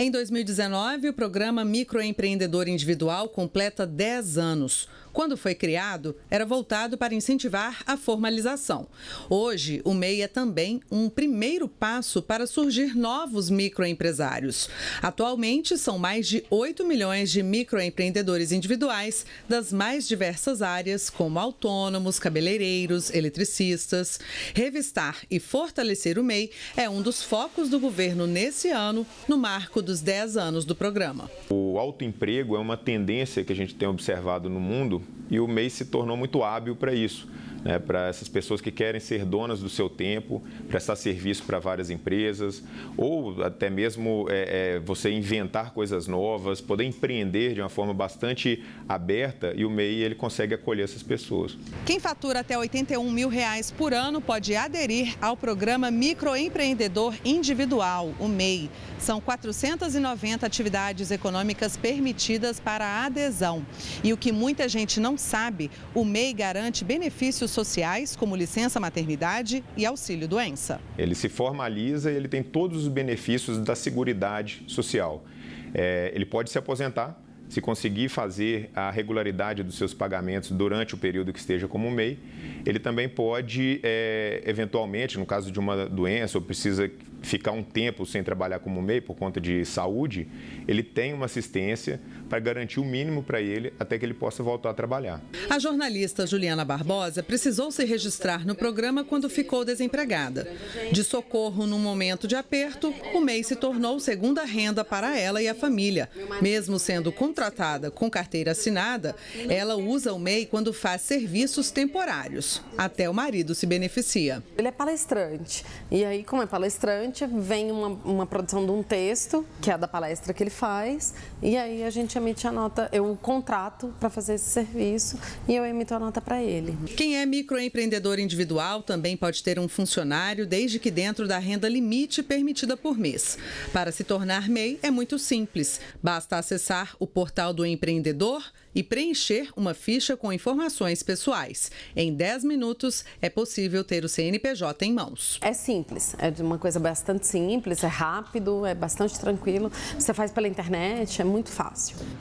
Em 2019, o programa Microempreendedor Individual completa 10 anos. Quando foi criado, era voltado para incentivar a formalização. Hoje, o MEI é também um primeiro passo para surgir novos microempresários. Atualmente, são mais de 8 milhões de microempreendedores individuais das mais diversas áreas, como autônomos, cabeleireiros, eletricistas. Revistar e fortalecer o MEI é um dos focos do governo nesse ano, no marco do dos 10 anos do programa. O autoemprego é uma tendência que a gente tem observado no mundo e o MEI se tornou muito hábil para isso né, para essas pessoas que querem ser donas do seu tempo, prestar serviço para várias empresas, ou até mesmo é, é, você inventar coisas novas, poder empreender de uma forma bastante aberta e o MEI ele consegue acolher essas pessoas. Quem fatura até 81 mil reais por ano pode aderir ao programa Microempreendedor Individual, o MEI. São 490 atividades econômicas permitidas para a adesão. E o que muita gente não sabe, o MEI garante benefícios sociais, como licença maternidade e auxílio doença. Ele se formaliza e ele tem todos os benefícios da Seguridade Social. É, ele pode se aposentar se conseguir fazer a regularidade dos seus pagamentos durante o período que esteja como MEI, ele também pode, é, eventualmente, no caso de uma doença ou precisa ficar um tempo sem trabalhar como MEI por conta de saúde, ele tem uma assistência para garantir o mínimo para ele até que ele possa voltar a trabalhar. A jornalista Juliana Barbosa precisou se registrar no programa quando ficou desempregada. De socorro num momento de aperto, o MEI se tornou segunda renda para ela e a família, mesmo sendo com contratada com carteira assinada, ela usa o MEI quando faz serviços temporários. Até o marido se beneficia. Ele é palestrante. E aí, como é palestrante, vem uma, uma produção de um texto, que é da palestra que ele faz, e aí a gente emite a nota, eu contrato para fazer esse serviço e eu emito a nota para ele. Quem é microempreendedor individual também pode ter um funcionário, desde que dentro da renda limite permitida por mês. Para se tornar MEI é muito simples. Basta acessar o portal portal do empreendedor e preencher uma ficha com informações pessoais. Em 10 minutos é possível ter o CNPJ em mãos. É simples, é uma coisa bastante simples, é rápido, é bastante tranquilo. Você faz pela internet, é muito fácil.